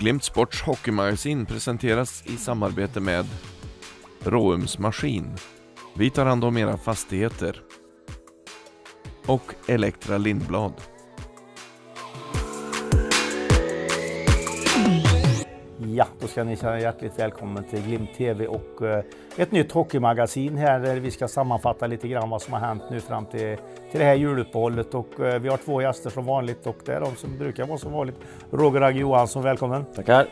Glimt Sports hockeymagasin presenteras i samarbete med Råums Maskin. Vi tar hand om era fastigheter. Och Elektra Lindblad. Ja, då ska ni känna hjärtligt välkommen till Glimt TV och eh, ett nytt hockeymagasin här där vi ska sammanfatta lite grann vad som har hänt nu fram till till det här juluppehållet och eh, vi har två gäster som vanligt och det är de som brukar vara som vanligt. Roger Agge Johansson, välkommen! Tackar!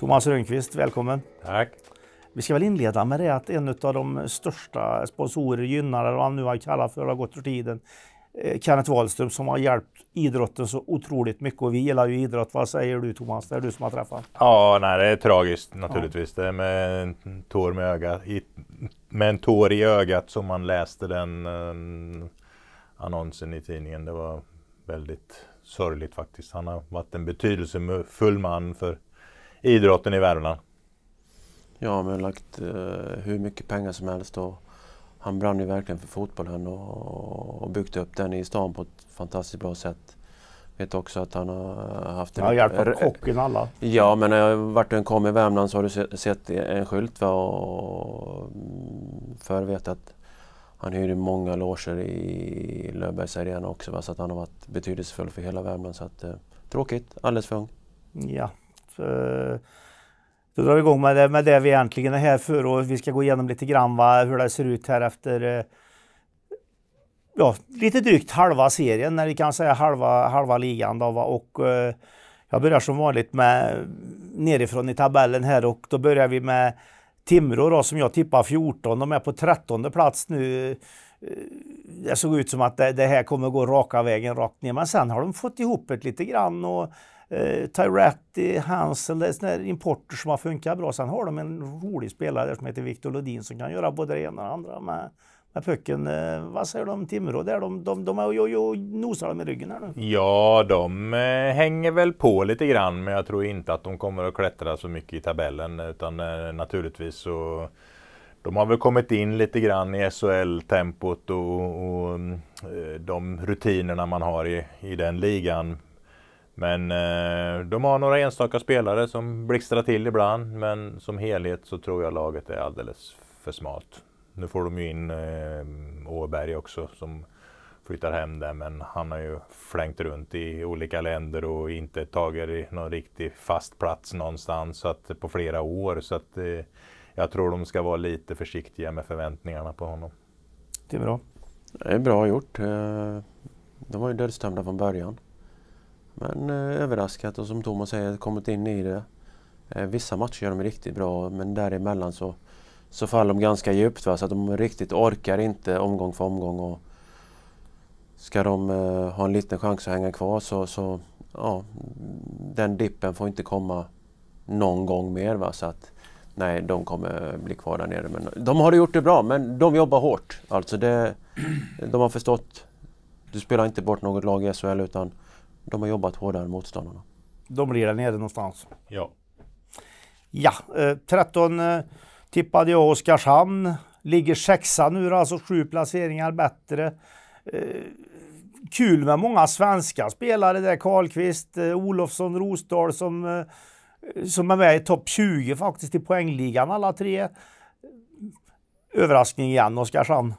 Thomas Rönnqvist, välkommen! Tack! Vi ska väl inleda med det att en av de största sponsorer, gynnare, eller vad han nu har kallat för, har gått ur tiden. Eh, Kenneth Wahlström som har hjälpt idrotten så otroligt mycket och vi gillar ju idrott. Vad säger du Thomas? Det är du som har träffat. Ja, nej, det är tragiskt naturligtvis. Ja. Det är med en, tår med, öga, i, med en tår i ögat som man läste den eh, annonsen i tidningen. Det var väldigt sorgligt faktiskt. Han har varit en betydelsefull man för idrotten i Värmland. Ja, men har lagt eh, hur mycket pengar som helst och han brann ju verkligen för fotbollen och, och byggt upp den i stan på ett fantastiskt bra sätt. Vet också att han har haft... Han har hjälpt kocken alla. Ja, men när jag vart du än kom i Värmland så har du sett en skylt va, och förr vet att han hyrde många loger i Löfbergs Arena också va? så att han har varit betydelsefull för hela Värmland. Så att, eh, tråkigt, alldeles för ung. Ja. För... Då drar vi igång med det, med det vi egentligen är här för och vi ska gå igenom lite grann va, hur det ser ut här efter eh, ja, lite drygt halva serien, när vi kan säga halva, halva ligan. Då, va, och, eh, jag börjar som vanligt med nerifrån i tabellen här och då börjar vi med Timrå då, som jag tippar 14, de är på 13 plats nu. Eh, det såg ut som att det, här kommer gå raka vägen rakt ner. Men sen har de fått ihop det lite grann. Och, eh, Tyratti, Hansel, det är importer som har funkat bra. Sen har de en rolig spelare som heter Viktor Lodin som kan göra både det ena och det andra. Men med pucken. Eh, vad säger du om Timrå där? De, de, de är ju, ju nosar med ryggen här nu. Ja, de eh, hänger väl på lite grann, men jag tror inte att de kommer att klättra så mycket i tabellen, utan eh, naturligtvis så de har väl kommit in lite grann i SHL-tempot och, och, de rutinerna man har i, i den ligan. Men de har några enstaka spelare som blixtrar till ibland, men som helhet så tror jag laget är alldeles för smalt. Nu får de ju in eh, Åberg också som flyttar hem där men han har ju flängt runt i olika länder och inte tagit någon riktig fast plats någonstans så att, på flera år. Så att, eh, jag tror de ska vara lite försiktiga med förväntningarna på honom. Det är bra. Det är bra gjort. Eh, de var ju dödsdömda från början. Men eh, överraskat och som Thomas säger kommit in i det. Eh, vissa matcher gör de riktigt bra men däremellan så så faller de ganska djupt. Va? Så att de riktigt orkar inte omgång för omgång. Och ska de eh, ha en liten chans att hänga kvar så, så ja, den dippen får inte komma någon gång mer. Va? Så att, nej, de kommer bli kvar där nere. Men de har gjort det bra, men de jobbar hårt. Alltså det, de har förstått. Du spelar inte bort något lag i SHL utan de har jobbat hårdare än motståndarna. De blir där nere någonstans. Ja. Ja, eh, 13 tippade jag Oskarshamn. Ligger sexa nu, alltså sju placeringar bättre. Eh, kul med många svenska spelare där. Karlqvist, eh, Olofsson, Rosdahl som, eh, som är med i topp 20 faktiskt i poängligan alla tre. Överraskning igen, Oskarshamn.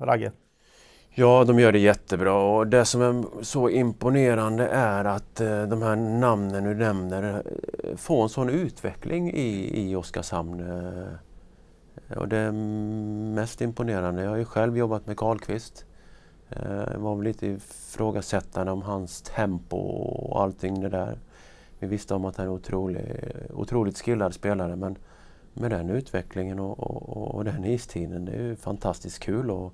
Ragge. Ja, de gör det jättebra och det som är så imponerande är att eh, de här namnen du nämner eh, får en sån utveckling i, i Oskarshamn. Eh, Eh, och det mest imponerande, jag har ju själv jobbat med Karlqvist. Det eh, var väl lite ifrågasättande om hans tempo och allting det där. Vi visste om att han är otrolig, otroligt skillad spelare men med den utvecklingen och, och, och den istiden, det är ju fantastiskt kul. Och,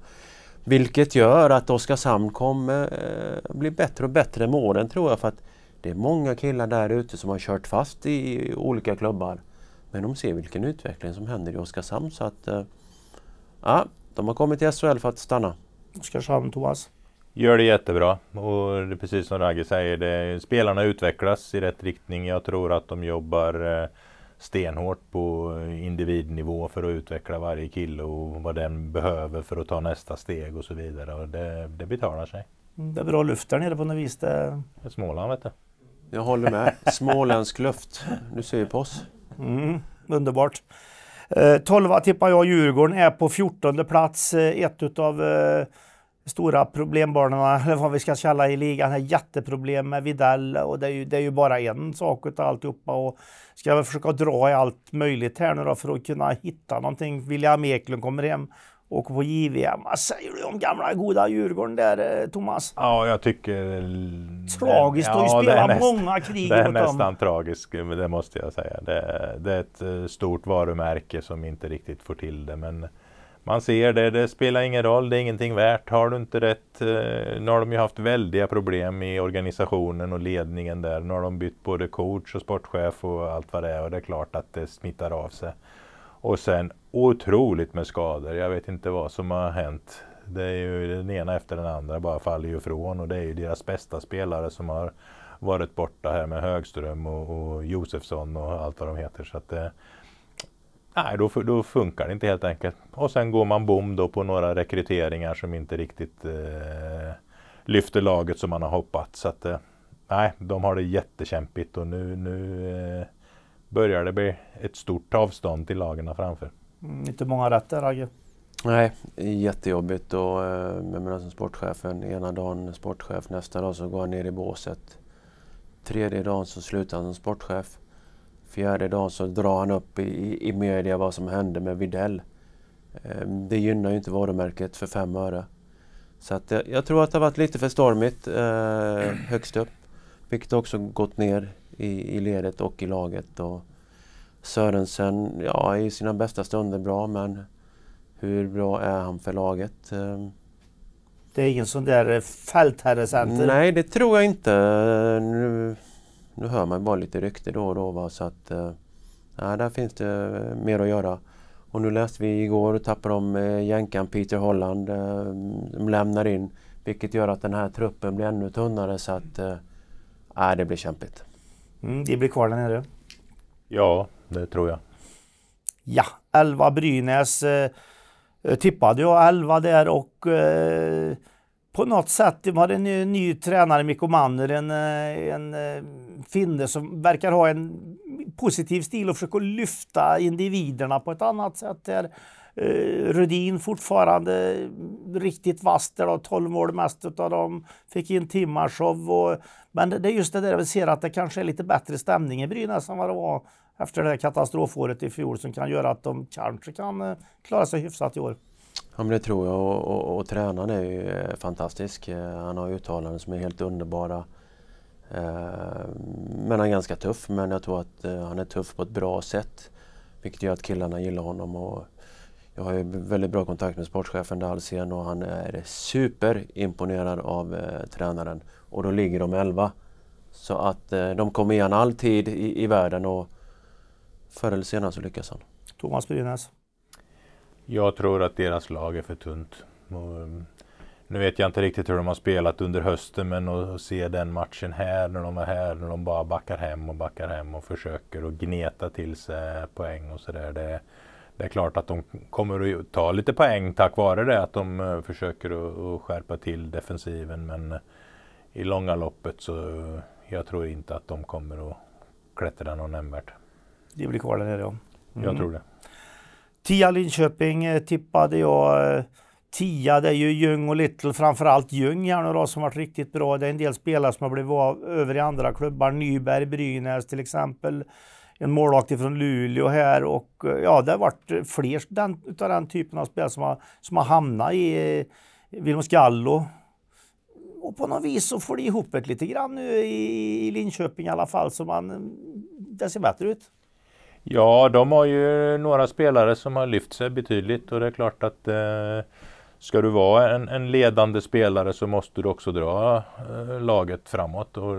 vilket gör att Oskarshamn kommer eh, bli bättre och bättre med åren tror jag för att det är många killar där ute som har kört fast i olika klubbar men de ser vilken utveckling som händer i Oskarshamn så att eh, ja, de har kommit till SHL för att stanna. Oskarshamn, Thomas? Gör det jättebra och det är precis som Ragge säger, det, spelarna utvecklas i rätt riktning. Jag tror att de jobbar eh, stenhårt på individnivå för att utveckla varje kille och vad den behöver för att ta nästa steg och så vidare. Och det, det betalar sig. Mm, det är bra luft där nere på något vis. Det... Småland vet du. Jag håller med. Småländsk luft. Du ser ju på oss. Mm, underbart. 12 eh, tippar jag Djurgården är på 14 plats. Eh, ett utav eh, stora problembarnen, eller vad vi ska kalla i ligan, här jätteproblem med Vidal och det är ju, det är ju bara en sak utav alltihopa och ska jag försöka dra i allt möjligt här nu då för att kunna hitta någonting. William Eklund kommer hem och på JVM, Vad säger du om gamla goda Djurgården där, eh, Thomas? Ja, jag tycker... Tragiskt, ja, att spela näst, många krig Det är nästan dem. tragiskt, det måste jag säga. Det, det, är ett eh, stort varumärke som inte riktigt får till det, men man ser det, det spelar ingen roll, det är ingenting värt. Har du inte rätt... Eh, nu har de ju haft väldiga problem i organisationen och ledningen där. Nu har de bytt både coach och sportchef och allt vad det är och det är klart att det smittar av sig. Och sen otroligt med skador. Jag vet inte vad som har hänt. Det är ju den ena efter den andra bara faller ju ifrån och det är ju deras bästa spelare som har varit borta här med Högström och, och Josefsson och allt vad de heter. Så att det, eh, nej, då, då, funkar det inte helt enkelt. Och sen går man bom då på några rekryteringar som inte riktigt eh, lyfter laget som man har hoppats. Så att, eh, nej, de har det jättekämpigt och nu, nu eh, börjar det bli ett stort avstånd till lagarna framför. Mm, inte många rätt där Agge. Nej, jättejobbigt och jag eh, menar som sportchefen, ena dagen sportchef, nästa dag så går han ner i båset. Tredje dagen så slutar han som sportchef. Fjärde dagen så drar han upp i, i media vad som hände med Videll. Ehm, det gynnar ju inte varumärket för fem öre. Så att jag, jag tror att det har varit lite för stormigt eh, högst upp. Vilket också gått ner i, i ledet och i laget. Och Sörensen, ja i sina bästa stunder bra men hur bra är han för laget? Ehm. Det är ingen sån där eh, fältherrecenter? Nej, det tror jag inte. Nu, nu hör man bara lite rykte då och då va? så att eh, ja, där finns det eh, mer att göra. Och nu läste vi igår, tappar de jänkan Peter Holland. De lämnar in, vilket gör att den här truppen blir ännu tunnare så att, ja, det blir kämpigt. Mm, de blir kvar där nere. Ja, det tror jag. Ja, 11 Brynäs eh, eh, tippade jag 11 där och eh, på något sätt, de har en ny, ny tränare, Mikko Manner, en, eh, en, eh, finne som verkar ha en positiv stil och försöker lyfta individerna på ett annat sätt. Där. Eh, Rudin fortfarande riktigt vass där, 12 mål mest av dem. Fick in Timashov och men det är just det där vi ser att det kanske är lite bättre stämning i Brynäs än vad det var efter det katastrofåret i fjol som kan göra att de kanske kan eh, klara sig hyfsat i år. Ja men det tror jag och, och, och tränaren är ju eh, fantastisk. Eh, han har uttalanden som är helt underbara. Men han är ganska tuff men jag tror att han är tuff på ett bra sätt. Vilket gör att killarna gillar honom. Och jag har ju väldigt bra kontakt med sportchefen Dahlsén och han är superimponerad av tränaren och då ligger de 11. Så att eh, de kommer igen alltid i, i världen och förr eller senare så lyckas han. Thomas Brynäs? Jag tror att deras lag är för tunt. Och, mm, nu vet jag inte riktigt hur de har spelat under hösten men att se den matchen här när de är här, när de bara backar hem och backar hem och försöker att gneta till sig poäng och sådär. Det, det är klart att de kommer att ta lite poäng tack vare det att de eh, försöker att skärpa till defensiven men eh, i långa loppet så jag tror inte att de kommer att klättra någon nämnvärt. Det blir kvar där nere ja. Mm. Jag tror det. Tia Linköping eh, tippade jag. Eh, tia det är ju Ljung och Little, framförallt Ljung här nu då som varit riktigt bra. Det är en del spelare som har blivit av, över i andra klubbar. Nyberg, Brynäs till exempel. En målvakt från Luleå här och eh, ja, det har varit fler den, utav den typen av spelare som har, som har hamnat i Vilmos Gallo och på något vis så får de ihop det lite grann nu i Linköping i alla fall så man, det ser bättre ut. Ja, de har ju några spelare som har lyft sig betydligt och det är klart att eh, ska du vara en, en, ledande spelare så måste du också dra eh, laget framåt och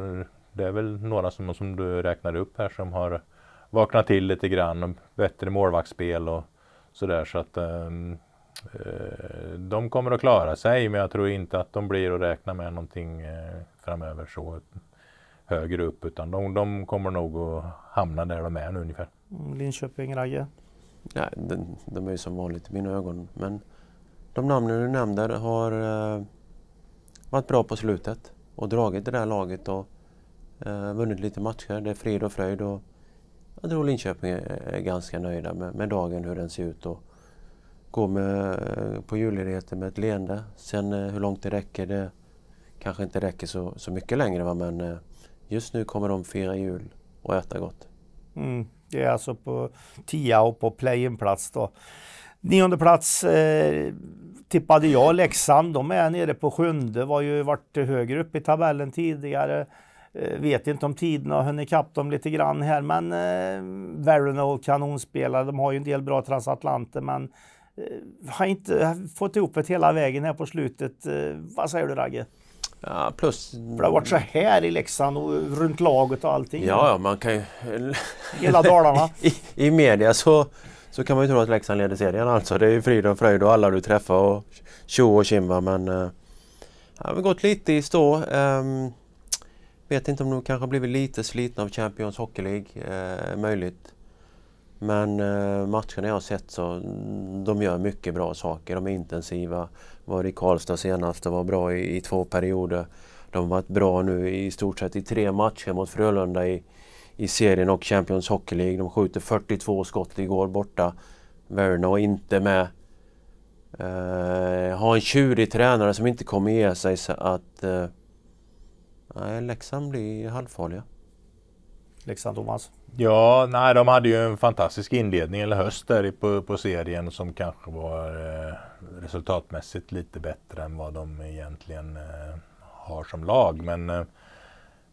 det är väl några som, som du räknade upp här som har vaknat till lite grann och bättre målvaktsspel och sådär så att eh, Eh, de kommer att klara sig, men jag tror inte att de blir att räkna med någonting eh, framöver så högre upp, utan de, de kommer nog att hamna där de är nu ungefär. Mm, Linköping, Ragge? Nej, de, de är ju som vanligt i mina ögon, men de namnen du nämnde har eh, varit bra på slutet och dragit det där laget och eh, vunnit lite matcher. Det är frid och fröjd och jag tror Linköping är, är ganska nöjda med, med dagen, hur den ser ut. Och, gå med, eh, på julledigheten med ett leende. Sen eh, hur långt det räcker, det kanske inte räcker så, så mycket längre. Va? Men eh, just nu kommer de fira jul och äta gott. Mm. Det är alltså på tia och på play-in-plats då. Nionde plats eh, tippade jag Leksand. De är nere på sjunde. Var ju varit högre upp i tabellen tidigare. Eh, vet inte om tiderna har hunnit ikapp dem lite grann här, men eh, Verano kanonspelare. De har ju en del bra transatlanter, men Eh, har inte eh, fått ihop det hela vägen här på slutet. Eh, vad säger du Ragge? Ja, plus... För det har varit så här i Leksand och runt laget och allting. Ja, ja man kan ju... Hela Dalarna. I, I media så, så kan man ju tro att Leksand leder serien alltså. Det är ju frid och fröjd och alla du träffar och tjo och tjim men... Ja, vi har gått lite i stå. Um, vet inte om de kanske blivit lite slitna av Champions Hockey League. Uh, möjligt. Men eh, matcherna jag har sett så de gör mycket bra saker. De är intensiva. Var i Karlstad senast och var bra i, i, två perioder. De har varit bra nu i stort sett i tre matcher mot Frölunda i, i serien och Champions Hockey League. De skjuter 42 skott igår borta. Verno inte med. Eh, har en tjurig tränare som inte kommer ge sig så att... Eh, nej, Leksand blir halvfarliga. Leksand, Thomas? Ja, nej, de hade ju en fantastisk inledning eller höst där på, på serien som kanske var eh, resultatmässigt lite bättre än vad de egentligen eh, har som lag. Men eh,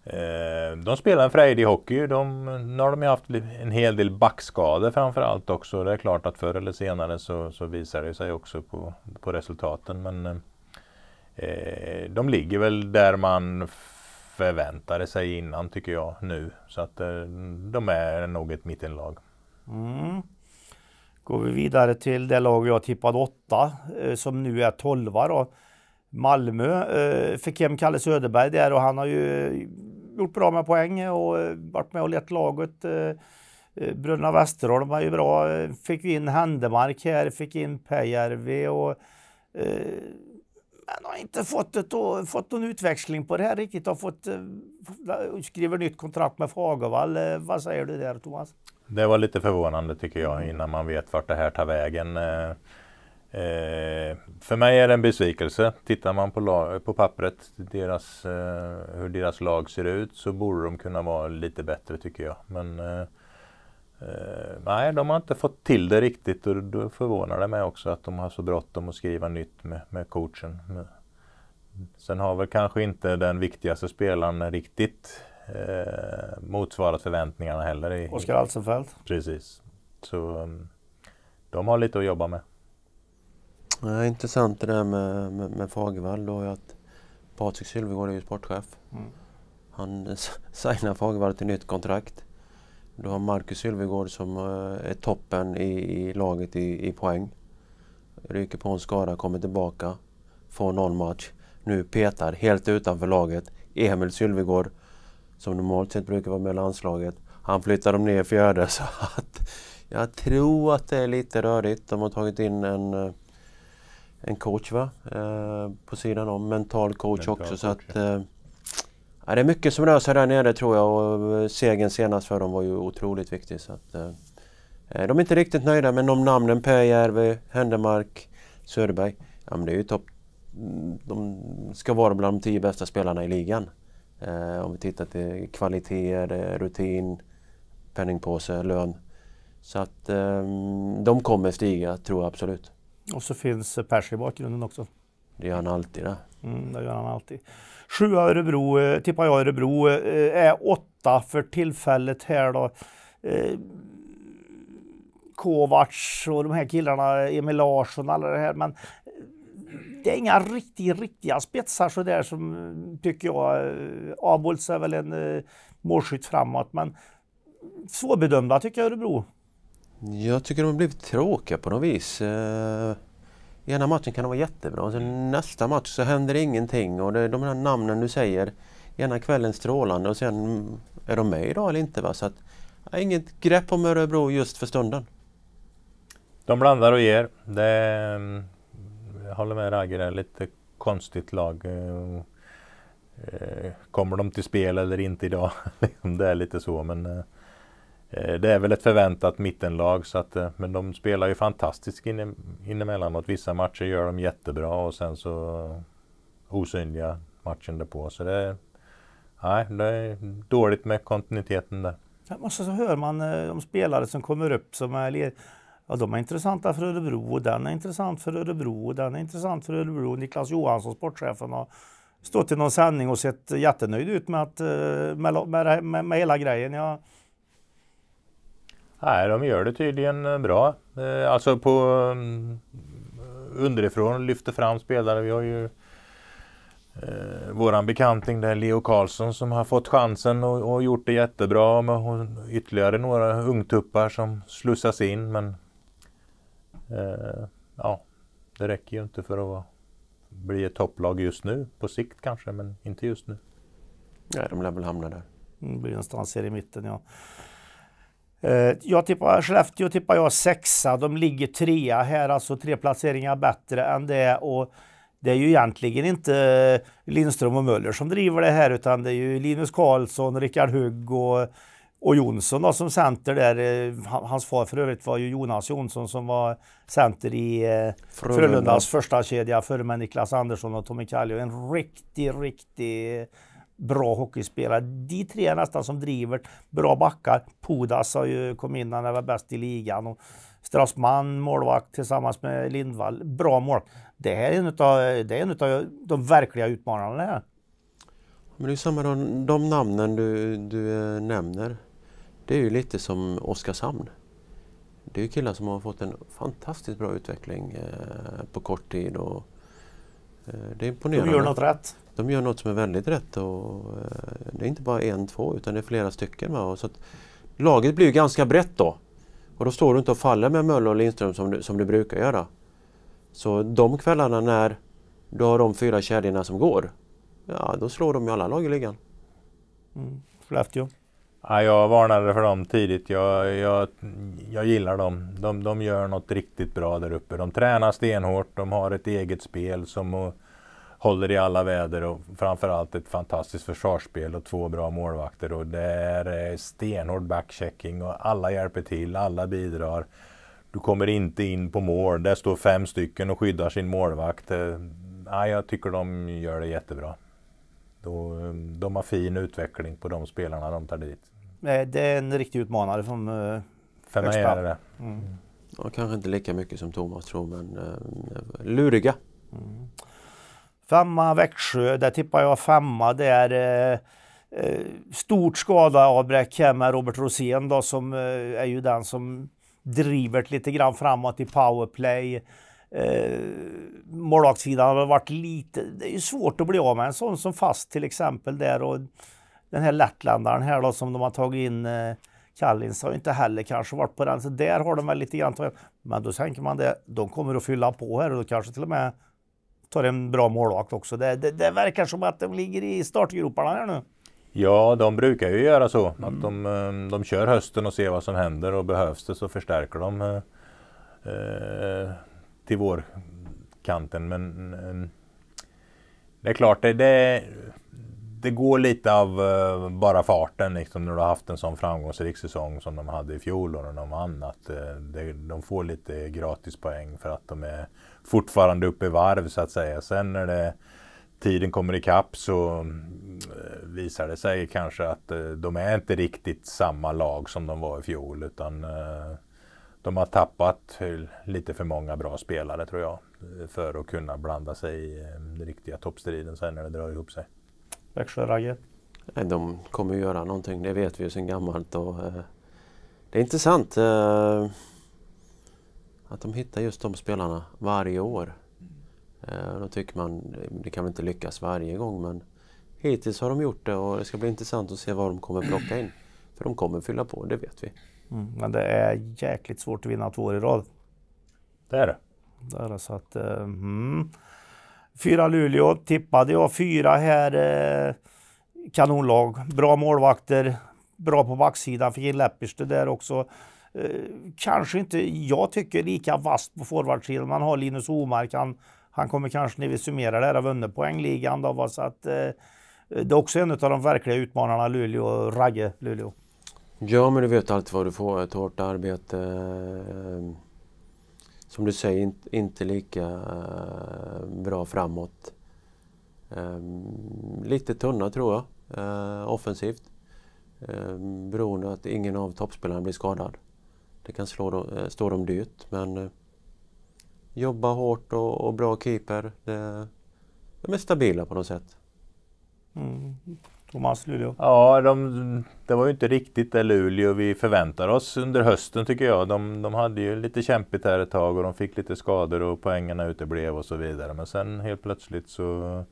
eh de spelar en frejdig hockey. De, nu har de ju haft en hel del backskador framförallt också. Det är klart att förr eller senare så, så visar det sig också på, på resultaten. Men eh, de ligger väl där man förväntade sig innan tycker jag nu. Så att eh, de är nog ett mittenlag. Mm. Går vi vidare till det lag jag tippade åtta eh, som nu är tolva då. Malmö eh, fick hem Kalle Söderberg där och han har ju gjort bra med poäng och varit med och lett laget. Bröderna Västerholm var ju bra. Fick in Händemark här, fick in Päijärvi och men har inte fått, ett, fått någon utväxling på det här riktigt. Har fått eh, skriver nytt kontrakt med Fagervall. Eh, vad säger du där Thomas? Det var lite förvånande tycker jag innan man vet vart det här tar vägen. Eh, eh för mig är det en besvikelse. Tittar man på, lag, på pappret, deras, eh, hur deras lag ser ut, så borde de kunna vara lite bättre tycker jag. Men eh, Eh, nej, de har inte fått till det riktigt och då förvånar det mig också att de har så bråttom att skriva nytt med, med coachen. Men sen har väl kanske inte den viktigaste spelaren riktigt eh, motsvarat förväntningarna heller. I, Oskar Alsenfelt. Precis. Så mm, de har lite att jobba med. Ja, intressant det där med, med, med Fagervall då. Att Patrik Sylvegård är ju sportchef. Mm. Han signar Fagervall till nytt kontrakt. Du har Marcus Sylvegård som eh, är toppen i, i laget i, i poäng. Ryker på en skada, kommer tillbaka, får någon match. Nu petar helt utanför laget Emil Sylvegård som normalt sett brukar vara med i landslaget. Han flyttar dem ner i fjärde så att jag tror att det är lite rörigt. De har tagit in en, eh, en coach va? Eh, på sidan om, mental coach mental också. Coach, så att, eh, Ja, det är mycket som rör sig där nere tror jag och eh, segern senast för dem var ju otroligt viktig. Så att, eh, eh de är inte riktigt nöjda men de namnen Pääjärvi, Händemark, Söderberg. Ja, men det är ju topp. Mm, de ska vara bland de tio bästa spelarna i ligan. Eh, om vi tittar till kvaliteter, eh, rutin, penningpåse, lön. Så att eh, de kommer stiga, tror jag absolut. Och så finns Persson i bakgrunden också. Det gör han alltid. Det, mm, det gör han alltid. Sjua Örebro eh, tippar jag Örebro. Eh, är åtta för tillfället här då. Eh, Kovacs och de här killarna, Emil Larsson och alla det här. Men det är inga riktiga, riktiga spetsar sådär som tycker jag. Abols är väl en målskytt framåt men svårbedömda tycker jag Örebro. Jag tycker de har blivit tråkiga på något vis ena matchen kan de vara jättebra och sen nästa match så händer ingenting och det, de här namnen du säger ena kvällen strålande och sen mm, är de med idag eller inte. Va? Så att, ja, inget grepp om Örebro just för stunden. De blandar och ger. Det, mm, jag håller med Ragge, det är lite konstigt lag. Eh, eh, kommer de till spel eller inte idag? Det är lite så men eh, Eh, det är väl ett förväntat mittenlag, så att, eh, men de spelar ju fantastiskt in, in emellanåt. Vissa matcher gör de jättebra och sen så osynliga matchen därpå. Så det är, nej, det är dåligt med kontinuiteten där. Och så, så hör man de eh, spelare som kommer upp som är Ja, de är intressanta för Örebro och den är intressant för Örebro och den är intressant för Örebro. Niklas Johansson, sportchefen, har stått i någon sändning och sett jättenöjd ut med, att, med, med, med, med hela grejen. Jag, Nej, de gör det tydligen eh, bra. Eh, alltså på mm, underifrån lyfter fram spelare. Vi har ju eh, våran bekanting där Leo Karlsson som har fått chansen och, och gjort det jättebra. Med ytterligare några ungtuppar som slussas in men eh, ja, det räcker ju inte för att bli ett topplag just nu. På sikt kanske, men inte just nu. Nej, de lär väl hamna där. Det blir någonstans här i mitten ja. Eh, jag tippar, Skellefteå tippar jag sexa. De ligger trea här, alltså tre placeringar bättre än det. Och det är ju egentligen inte eh, Lindström och Möller som driver det här utan det är ju Linus Karlsson, Rickard Hugg och, och Jonsson då, som center där. Eh, hans far för övrigt var ju Jonas Jonsson som var center i Frölundas första kedja före med Niklas Andersson och Tommy Kallio. En riktig, riktig bra hockeyspelare. De tre nästan som driver, bra backar. Pudas har ju kommit in när han var bäst i ligan. Och Strassman, målvakt tillsammans med Lindvall. Bra mål. Det här är en av, det är en av de verkliga utmanarna här. Men det är samma, de, de namnen du, du eh, nämner, det är ju lite som Oskarshamn. Det är ju killar som har fått en fantastiskt bra utveckling eh, på kort tid. Och, eh, det är imponerande. De gör något rätt de gör något som är väldigt rätt. Och, eh, det är inte bara en, två, utan det är flera stycken. Va? Så laget blir ganska brett då. Och då står du inte och faller med Möller och Lindström som du, som du brukar göra. Så de kvällarna när du har de fyra kedjorna som går, ja då slår de ju alla lag i ligan. Mm. Skellefteå? Ja, jag varnade för dem tidigt. Jag, jag, jag gillar dem. De, de gör något riktigt bra där uppe. De tränar stenhårt, de har ett eget spel som håller i alla väder och framförallt ett fantastiskt försvarsspel och två bra målvakter. Och det är eh, stenhård backchecking och alla hjälper till, alla bidrar. Du kommer inte in på mål. Där står fem stycken och skyddar sin målvakt. Eh, ja, jag tycker de gör det jättebra. Eh, de har fin utveckling på de spelarna de tar dit. Det är en riktig utmanare från För mig är det det. Mm. kanske inte lika mycket som Thomas tror, men luriga. Mm. Femma Växjö, där tippar jag femma. Det är eh, eh stort skadeavbräck här med Robert Rosén då, som eh, är ju den som driver lite grann framåt i powerplay. Eh, målvaktssidan har varit lite... Det är ju svårt att bli av med en sån som Fast till exempel där och den här lettländaren här då som de har tagit in. Eh, Kallins har inte heller kanske varit på den, så där har de väl lite grann Men då tänker man det, de kommer att fylla på här och då kanske till och med tar en bra målvakt också. Det, det, det, verkar som att de ligger i startgroparna här nu. Ja, de brukar ju göra så. Mm. Att de, eh, de kör hösten och ser vad som händer och behövs det så förstärker de eh, eh till vårkanten. Men eh, det är klart, det, det, det går lite av eh, bara farten liksom, när du har haft en sån framgångsrik säsong som de hade i fjol och när de vann. Att, eh, de får lite gratispoäng för att de är fortfarande uppe i varv så att säga. Sen när det, tiden kommer ikapp så eh, visar det sig kanske att eh, de är inte riktigt samma lag som de var i fjol utan eh, de har tappat lite för många bra spelare tror jag för att kunna blanda sig i den riktiga toppstriden sen när det drar ihop sig. Växjö-Ragge? De kommer göra någonting, det vet vi ju sedan gammalt. Och, det är intressant. Att de hittar just de spelarna varje år. Eh, då tycker man, det kan väl inte lyckas varje gång men hittills har de gjort det och det ska bli intressant att se vad de kommer plocka in. För de kommer fylla på, det vet vi. Mm, men det är jäkligt svårt att vinna två år i rad. Det är det. Det är det så att... Eh, mm. Fyra Luleå tippade jag. Fyra här. Eh, kanonlag. Bra målvakter. Bra på backsidan. Fick in Lepistö där också. Eh, kanske inte, jag tycker, lika vass på forwardsidan. Man har Linus Omark, han, han kommer kanske när vi summerar det här ha vunnit poängligan. Då, Så att, eh, det är också en av de verkliga utmanarna, Luleå, Ragge Luleå. Ja, men du vet alltid vad du får. Ett hårt arbete. Eh, som du säger, inte, lika eh, bra framåt. lite tunna tror jag, offensivt. Beroende på att ingen av toppspelarna blir skadad. Det kan slå dem, eh, stå dem dyrt men eh, jobba hårt och, och bra keeper. Det, de är stabila på något sätt. Mm. Thomas, Luleå? Ja, de, det var ju inte riktigt det Luleå vi förväntar oss under hösten tycker jag. De, de hade ju lite kämpigt här ett tag och de fick lite skador och poängerna uteblev och så vidare. Men sen helt plötsligt så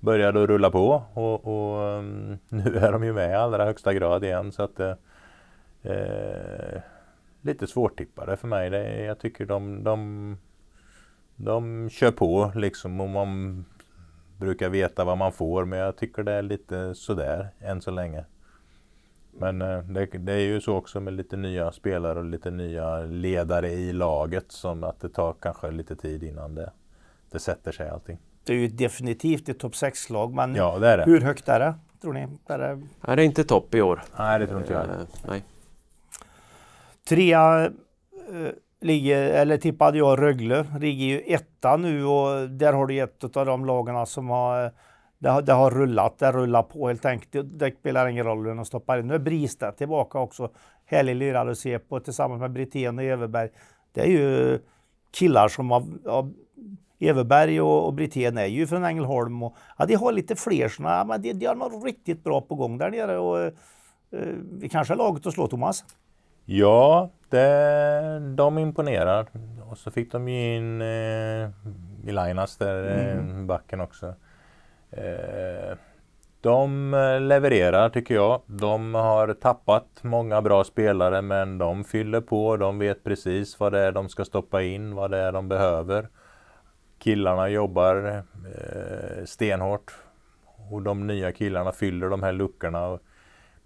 började det rulla på och, och mm, nu är de ju med i allra högsta grad igen. Så att eh, eh lite svårtippade för mig. Det, jag tycker de, de, de kör på liksom och man brukar veta vad man får men jag tycker det är lite sådär än så länge. Men eh, det, det, är ju så också med lite nya spelare och lite nya ledare i laget som att det tar kanske lite tid innan det, det sätter sig allting. Det är ju definitivt ett topp 6-lag, men ja, det är det. hur högt är det? Tror ni? Är det... det är inte topp i år. Nej, det tror inte jag. Eh, nej. Trea eh, ligger, eller tippade jag Rögle, ligger ju etta nu och där har du ett av de lagarna som har det har, det har rullat, det rullar på helt enkelt. Det spelar ingen roll hur de stoppar in. Nu är Bristedt tillbaka också. Härlig lirare att se på tillsammans med Brithén och Everberg. Det är ju killar som har, ja, Everberg och, och Brithén är ju från Ängelholm och ja, de har lite fler sådana, men de, de har något riktigt bra på gång där nere och eh, vi kanske har laget att slå Thomas. Ja, det, de imponerar. Och så fick de ju in eh, Ilainas där, eh, mm. backen också. Eh, de eh, levererar tycker jag. De har tappat många bra spelare men de fyller på. De vet precis vad det är de ska stoppa in, vad det är de behöver. Killarna jobbar eh, stenhårt och de nya killarna fyller de här luckorna.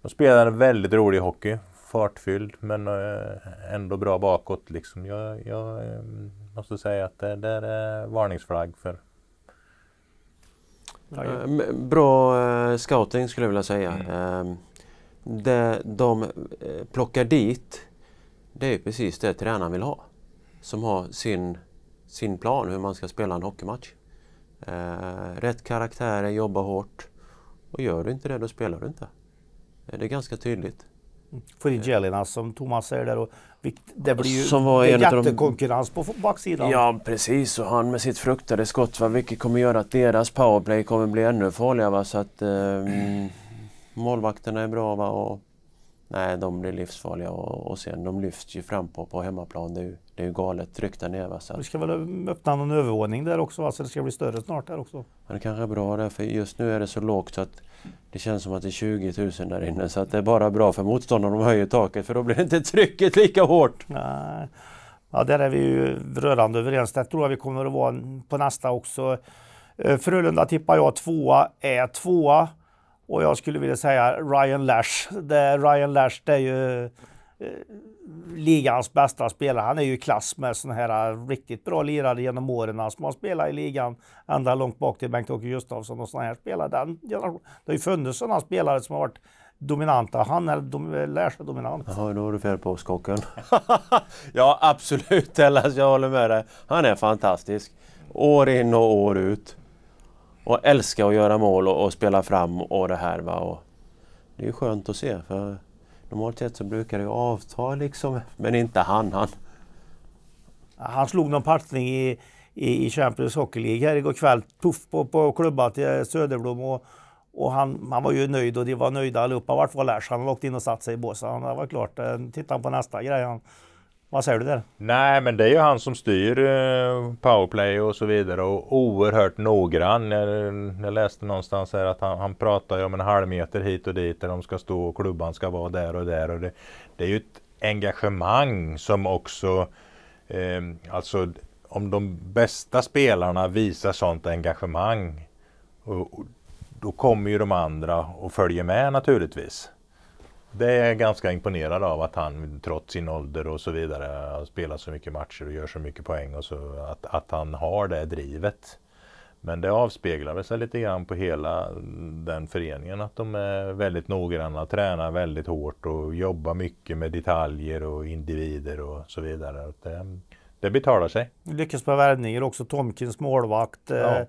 De spelar en väldigt rolig hockey fartfylld men eh, ändå bra bakåt. Liksom. Jag, jag eh, måste säga att det där är eh, varningsflagg för Bra scouting skulle jag vilja säga. Mm. Ehm, det de plockar dit, det är precis det tränaren vill ha. Som har sin, sin plan hur man ska spela en hockeymatch. Rätt karaktärer, jobba hårt. Och gör du inte det, då spelar du inte. Det är ganska tydligt fridgelierna som Thomas säger där. Och det blir ju som var en jättekonkurrens de... på backsidan. Ja precis och han med sitt fruktade skott va, vilket kommer göra att deras powerplay kommer bli ännu farligare. Va? Så att eh, målvakterna är bra va? och nej de blir livsfarliga och, och sen de lyfts ju fram på, på hemmaplan. Det är ju det är ju galet rykten över. Så att... Vi ska väl öppna någon övervåning där också, alltså det ska bli större snart där också. Ja, det kanske är bra där, för just nu är det så lågt så att det känns som att det är 20 000 där inne. Så att det är bara bra för motståndarna om de höjer taket, för då blir inte trycket lika hårt. Nej. Ja, där är vi ju rörande överens. Det tror jag vi kommer att vara på nästa också. Eh, Frölunda tippar jag tvåa, är tvåa. Och jag skulle vilja säga Ryan Lash. Det, är Ryan Lash, det är ju Eh, ligans bästa spelare. Han är ju i klass med sådana här eh, riktigt bra lirare genom åren som har spelat i ligan. Ända långt bak till Bengt-Åke Gustafsson och sådana här spelare. Den, det har ju funnits sådana spelare som har varit dominanta. Han är dom, lär sig dominant. Jaha, då har du fel på skocken. ja, absolut Ellas, jag håller med dig. Han är fantastisk. År in och år ut. Och älskar att göra mål och, och spela fram och det här. Va? Och det är ju skönt att se. för Normalt sett så brukar det ju avta liksom, men inte han. Han, han slog någon passning i, i, i Champions Hockey League här igår kväll. Puff på, på klubban till Söderblom och, och han, han var ju nöjd och de var nöjda allihopa. Vart var Lars? Han åkte in och satt sig i båset. Han var klart. Eh, Titta på nästa grej. Han, vad säger du där? Nej, men det är ju han som styr eh, powerplay och så vidare och oerhört noggrann. Jag, jag läste någonstans här att han, han pratar om en halv meter hit och dit där de ska stå och klubban ska vara där och där. Och det, det är ju ett engagemang som också, eh, alltså om de bästa spelarna visar sådant engagemang och, och, då kommer ju de andra och följer med naturligtvis det är jag ganska imponerad av att han trots sin ålder och så vidare spelar så mycket matcher och gör så mycket poäng och så att, att han har det drivet. Men det avspeglar sig lite grann på hela den föreningen att de är väldigt noggranna, tränar väldigt hårt och jobbar mycket med detaljer och individer och så vidare. Det, det betalar sig. Lyckas med värvningar också, Tomkins målvakt. Ja. Eh,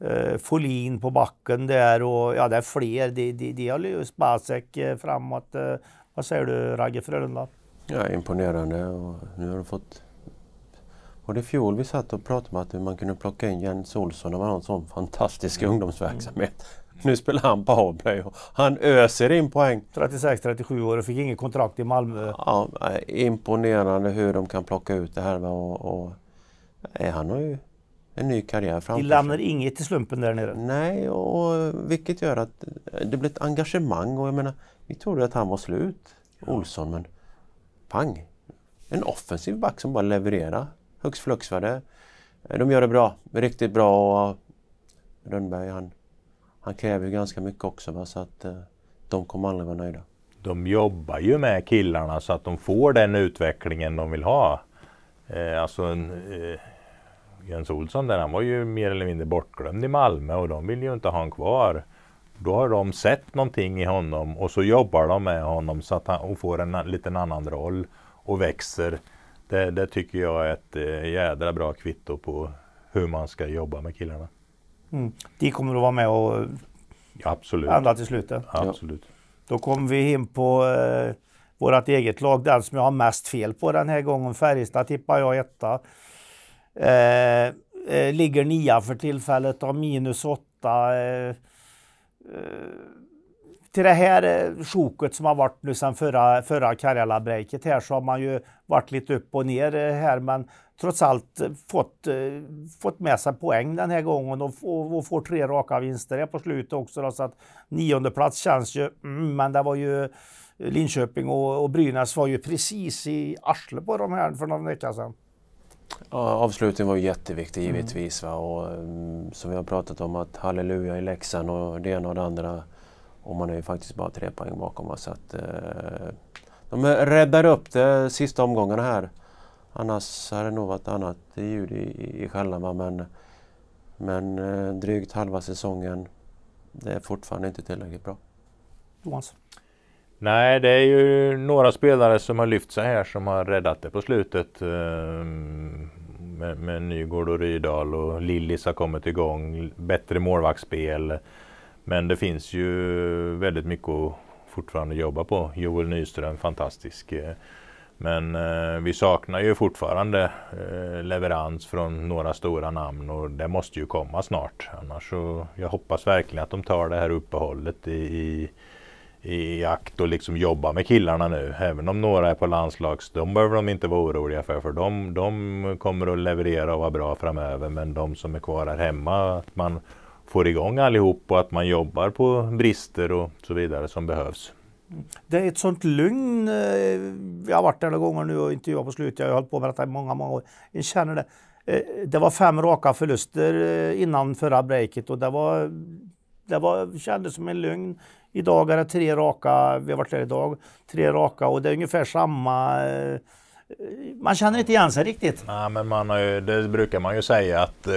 eh, Folin på backen där och ja, det är fler. De, de, de har lyft Basek eh, framåt. Eh, vad säger du Ragge Frölunda? Ja, imponerande och nu har de fått och det fjol vi satt och pratade om att man kunde plocka in Jens Olsson när man har en sån fantastisk mm. ungdomsverksamhet. Nu spelar han powerplay och han öser in poäng. 36-37 år och fick inget kontrakt i Malmö. Ja, eh, imponerande hur de kan plocka ut det här. Och, och, han har ju en ny karriär framför sig. De lämnar inget till slumpen där nere? Nej, och, vilket gör att det blir ett engagemang och jag menar, vi trodde att han var slut, ja. Olsson, men pang! En offensiv back som bara levererar. Högst flux var det. De gör det bra, riktigt bra och Rönnberg han, han kräver ju ganska mycket också va? så att eh, de kommer aldrig vara nöjda. De jobbar ju med killarna så att de får den utvecklingen de vill ha. Eh, alltså en, eh Jens Olsson där, han var ju mer eller mindre bortglömd i Malmö och de vill ju inte ha honom kvar. Då har de sett någonting i honom och så jobbar de med honom så att han får en lite annan roll och växer. Det, det tycker jag är ett eh, jädra bra kvitto på hur man ska jobba med killarna. Mm. De kommer att vara med och ja, absolut. ända till slutet? Absolut. Ja. Då kommer vi in på eh, vårt eget lag, den som jag har mest fel på den här gången. Färjestad tippar jag etta. Eh, eh, ligger nia för tillfället, har minus åtta. Eh, eh, till det här eh, sjoket som har varit nu sedan förra, förra Karjala-breaket här så har man ju varit lite upp och ner här men trots allt fått, fått med sig poäng den här gången och, och, och får tre raka vinster här på slutet också. Då, så att nionde plats känns ju, mm, men det var ju Linköping och, och Brynäs var ju precis i arslet på de här för någon vecka sedan. Ja, avslutningen var jätteviktig mm. givetvis. Va? Och, mm, som vi har pratat om, att halleluja i läxan och det ena och det andra. Och man är ju faktiskt bara tre poäng bakom. Va? Så att, eh, de räddar upp det sista omgångarna här. Annars hade det nog varit annat ljud i, i, i Men, men eh, drygt halva säsongen, det är fortfarande inte tillräckligt bra. Johansson? Nej, det är ju några spelare som har lyft sig här som har räddat det på slutet. Ehm, med, med Nygård och Rydal och Lillis har kommit igång. Bättre målvaktsspel. Men det finns ju väldigt mycket att fortfarande jobba på. Joel Nyström, fantastisk. Men eh, vi saknar ju fortfarande eh, leverans från några stora namn och det måste ju komma snart. Annars så, jag hoppas verkligen att de tar det här uppehållet i, i i akt och liksom jobba med killarna nu. Även om några är på landslags, de behöver de inte vara oroliga för, för de, de kommer att leverera och vara bra framöver. Men de som är kvar här hemma, att man får igång allihop och att man jobbar på brister och så vidare som behövs. Det är ett sånt lugn. Eh, jag har varit där några gånger nu och intervjuat på slutet. Jag har hållit på med detta i många, många år. Jag känner det. Eh, det var fem raka förluster eh, innan förra breaket och det var det var, kändes som en lugn Idag är det tre raka, vi har varit där idag, tre raka och det är ungefär samma eh, man känner inte igen sig riktigt. Nej, men man har ju, det brukar man ju säga att eh,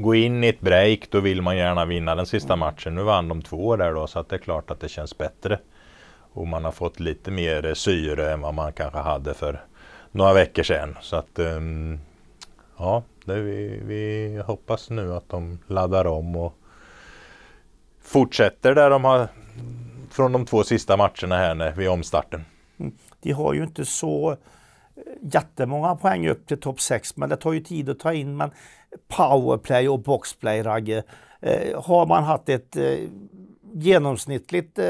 gå in i ett break då vill man gärna vinna den sista matchen. Nu vann de två där då så att det är klart att det känns bättre. Och man har fått lite mer syre än vad man kanske hade för några veckor sedan. Så att ehm, ja, det, vi, vi hoppas nu att de laddar om och fortsätter där de har från de två sista matcherna här vid omstarten. Mm. De har ju inte så eh, jättemånga poäng upp till topp 6 men det tar ju tid att ta in. Men powerplay och boxplay Ragge. Eh, har man haft ett eh, genomsnittligt eh,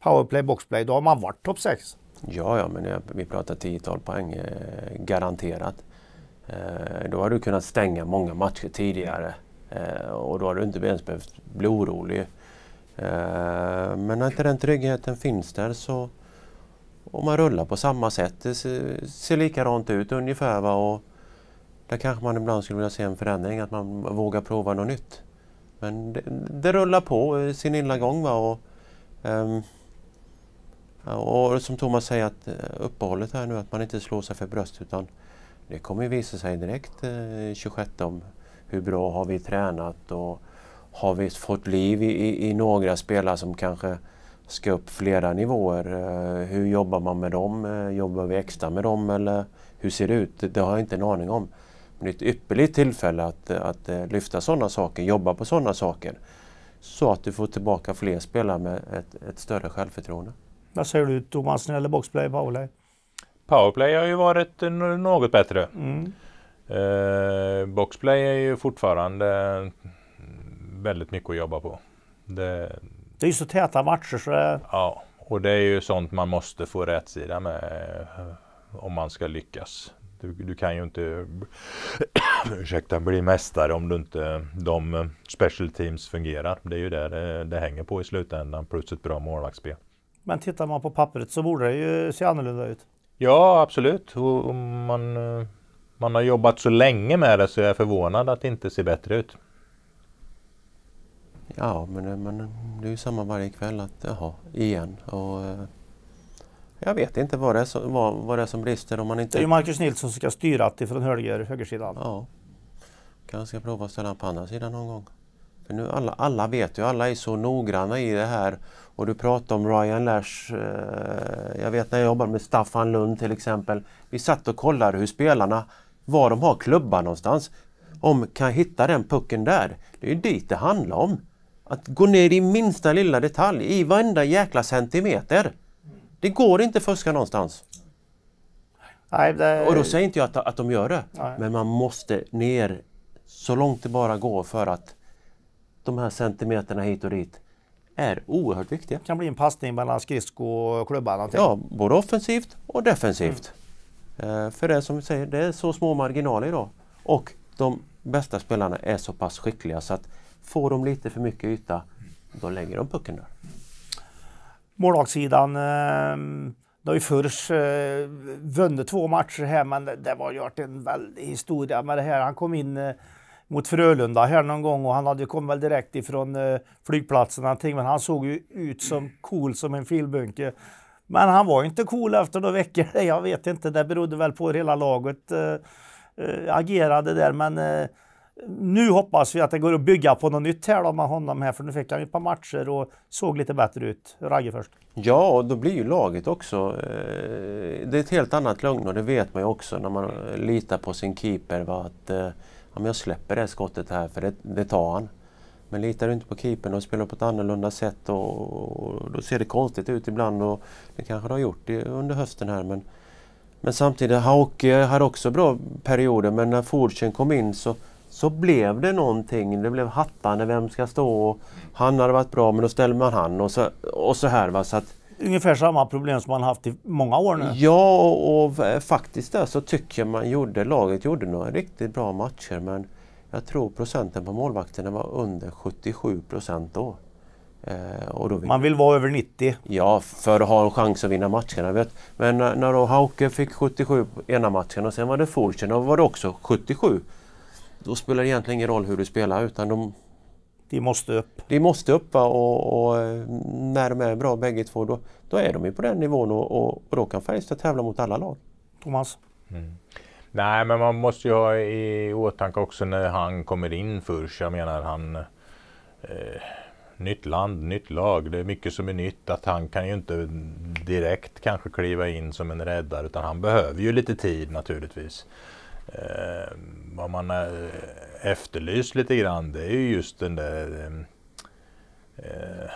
powerplay boxplay då har man varit topp 6. Ja, ja, men jag, vi pratar 10-12 poäng eh, garanterat. Eh, då har du kunnat stänga många matcher tidigare. Eh, och då har du inte ens behövt bli orolig. Eh, men när inte den tryggheten finns där så och man rullar på samma sätt. Det ser, likadant ut ungefär. Va? Och där kanske man ibland skulle vilja se en förändring, att man vågar prova något nytt. Men det, det rullar på sin lilla gång. Va? Och, um, och som Thomas säger, att eh, uppehållet här nu, att man inte slår sig för bröst utan det kommer visa sig direkt eh, 26 om hur bra har vi tränat och har vi fått liv i, i några spelare som kanske ska upp flera nivåer? Eh, hur jobbar man med dem? Eh, jobbar vi extra med dem eller hur ser det ut? Det har jag inte en aning om. Men det är ett ypperligt tillfälle att, att eh, lyfta sådana saker, jobba på sådana saker. Så att du får tillbaka fler spelare med ett, ett större självförtroende. Vad säger du Thomas när det gäller boxplay och powerplay? Powerplay har ju varit något bättre. Mm. Eh, boxplay är ju fortfarande väldigt mycket att jobba på. Det, det är ju så täta matcher så det... Ja, och det är ju sånt man måste få rätt sida med eh, om man ska lyckas. Du, du kan ju inte ursäkta, bli mästare om du inte de eh, special teams fungerar. Det är ju det, det hänger på i slutändan plus ett bra målvaktsspel. Men tittar man på pappret så borde det ju se annorlunda ut. Ja, absolut. Och, och man eh, man har jobbat så länge med det så jag är förvånad att det inte ser bättre ut. Ja, men, det, men det är ju samma varje kväll att jaha, igen. Och, eh, jag vet inte vad det, är som, vad, vad det är som brister om man inte... Det är ju Marcus Nilsson som ska styra det från höger, högersidan. Ja. Kanske ska prova att ställa på andra sidan någon gång. För nu alla, alla vet ju, alla är så noggranna i det här. Och du pratar om Ryan Lash. Eh, jag vet när jag jobbade med Staffan Lund till exempel. Vi satt och kollade hur spelarna var de har klubban någonstans. Om kan hitta den pucken där. Det är ju dit det handlar om. Att gå ner i minsta lilla detalj, i varenda jäkla centimeter. Det går inte att fuska någonstans. Nej, det... Och då säger inte jag att, att de gör det. Nej. Men man måste ner så långt det bara går för att de här centimeterna hit och dit är oerhört viktiga. Det kan bli en passning mellan skridsko och klubban? Ja, både offensivt och defensivt. Mm. Eh, för det är som vi säger, det är så små marginaler idag. Och de bästa spelarna är så pass skickliga så att får de lite för mycket yta, då lägger de pucken där. Målvaktssidan, de har ju först vunnit två matcher här men det var gjort en väldig historia med det här. Han kom in eh, mot Frölunda här någon gång och han hade kommit väl direkt ifrån eh, flygplatsen men han såg ju ut som cool som en filbunke. Men han var ju inte cool efter några veckor. Jag vet inte, det berodde väl på hur hela laget äh, agerade där. Men äh, nu hoppas vi att det går att bygga på något nytt här då med honom här. För nu fick han ju ett par matcher och såg lite bättre ut. Ragge först. Ja, och då blir ju laget också... det är ett helt annat lugn och det vet man ju också när man litar på sin keeper. Va? Att, eh, jag släpper det skottet här för det, det tar han. Men litar du inte på keepern och spelar på ett annorlunda sätt och, och då ser det konstigt ut ibland och det kanske det har gjort det under hösten här men men samtidigt, Hauke hade också bra perioder men när Forsen kom in så, så blev det någonting. Det blev hattande, vem ska stå? Och han hade varit bra men då ställer man han och så, och så här. Va? Så att, Ungefär samma problem som man haft i många år nu. Ja, och, och faktiskt där så tycker man gjorde, laget gjorde några riktigt bra matcher men jag tror procenten på målvakterna var under 77 procent då. Eh, vill Man vill vara över 90? Ja, för att ha en chans att vinna matcherna. Vet. Men när, när då Hauke fick 77 ena matchen och sen var det Forsen och var det också 77. Då spelar det egentligen ingen roll hur du spelar utan de... De måste upp? De måste upp och, och, eh, när de är bra bägge två då, då är de ju på den nivån och, och, och då kan Färjestad tävla mot alla lag. Thomas? Mm. Nej, men man måste ju ha i åtanke också när han kommer in först. Jag menar han... Eh, nytt land, nytt lag. Det är mycket som är nytt. Att han kan ju inte direkt kanske kliva in som en räddare utan han behöver ju lite tid naturligtvis. Eh, vad man har eh, efterlyst lite grann det är ju just den där eh, eh,